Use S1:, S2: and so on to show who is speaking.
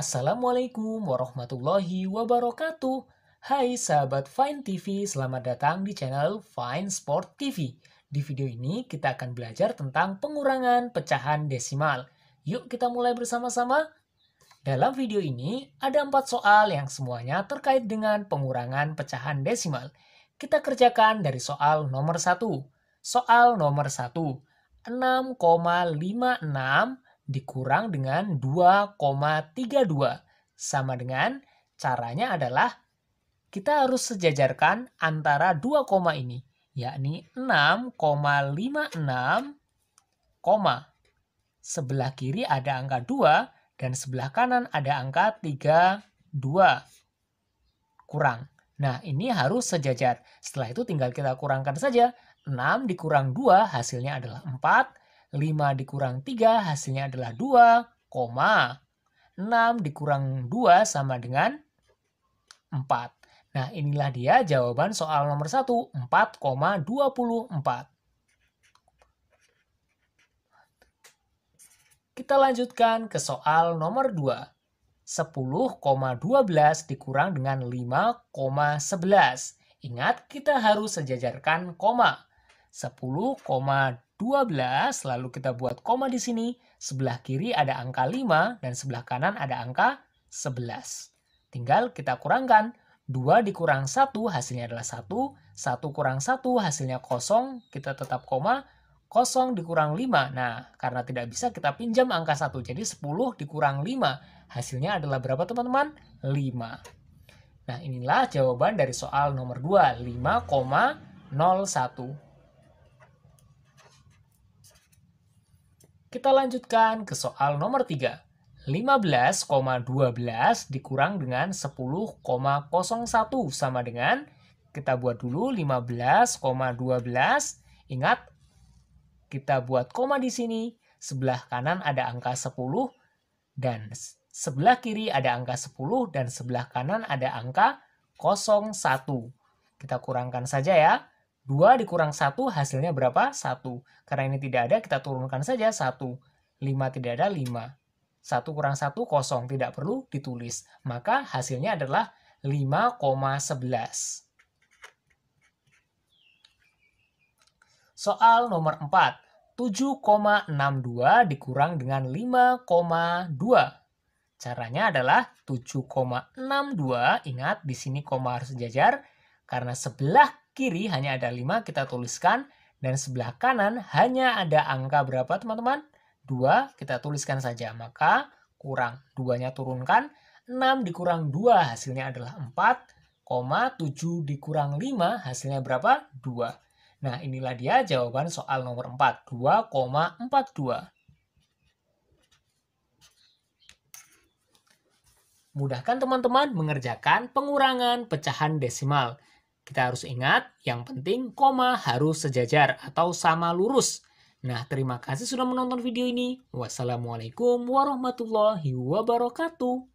S1: Assalamualaikum warahmatullahi wabarakatuh. Hai sahabat Fine TV, selamat datang di channel Fine Sport TV. Di video ini kita akan belajar tentang pengurangan pecahan desimal. Yuk kita mulai bersama-sama. Dalam video ini ada empat soal yang semuanya terkait dengan pengurangan pecahan desimal. Kita kerjakan dari soal nomor satu. Soal nomor satu, 6,56 dikurang dengan 2,32 sama dengan caranya adalah kita harus sejajarkan antara dua koma ini yakni 6,56 koma sebelah kiri ada angka 2 dan sebelah kanan ada angka 32 kurang. Nah, ini harus sejajar. Setelah itu tinggal kita kurangkan saja. 6 dikurang 2 hasilnya adalah 4 5 dikurang 3 hasilnya adalah 2, 6 dikurang 2 sama dengan 4. Nah, inilah dia jawaban soal nomor 1, 4,24. Kita lanjutkan ke soal nomor 2. 10,12 dikurang dengan 5,11. Ingat, kita harus sejajarkan koma. 12, lalu kita buat koma di sini. Sebelah kiri ada angka 5 dan sebelah kanan ada angka 11. Tinggal kita kurangkan. 2 dikurang 1 hasilnya adalah 1, 1 kurang 1 hasilnya kosong, kita tetap koma, 0 dikurang 5. Nah, karena tidak bisa kita pinjam angka 1, jadi 10 dikurang 5. Hasilnya adalah berapa teman-teman? 5. Nah, inilah jawaban dari soal nomor 2, 5,01. Kita lanjutkan ke soal nomor 3. 15,12 dikurang dengan 10,01 sama dengan kita buat dulu 15,12. Ingat, kita buat koma di sini. Sebelah kanan ada angka 10 dan sebelah kiri ada angka 10 dan sebelah kanan ada angka 01. Kita kurangkan saja ya. 2 dikurang 1 hasilnya berapa? 1. Karena ini tidak ada, kita turunkan saja 1. 5 tidak ada, 5. 1 kurang 1, kosong. Tidak perlu ditulis. Maka hasilnya adalah 5,11. Soal nomor 4. 7,62 dikurang dengan 5,2. Caranya adalah 7,62, ingat di sini koma harus sejajar, karena sebelah kiri hanya ada 5, kita tuliskan. Dan sebelah kanan hanya ada angka berapa, teman-teman? 2, kita tuliskan saja. Maka kurang 2-nya turunkan. 6 dikurang 2 hasilnya adalah 4, 7 dikurang 5 hasilnya berapa? 2. Nah, inilah dia jawaban soal nomor 4, 2,42. Mudahkan teman-teman mengerjakan pengurangan pecahan desimal. Kita harus ingat, yang penting koma harus sejajar atau sama lurus. Nah, terima kasih sudah menonton video ini. Wassalamualaikum warahmatullahi wabarakatuh.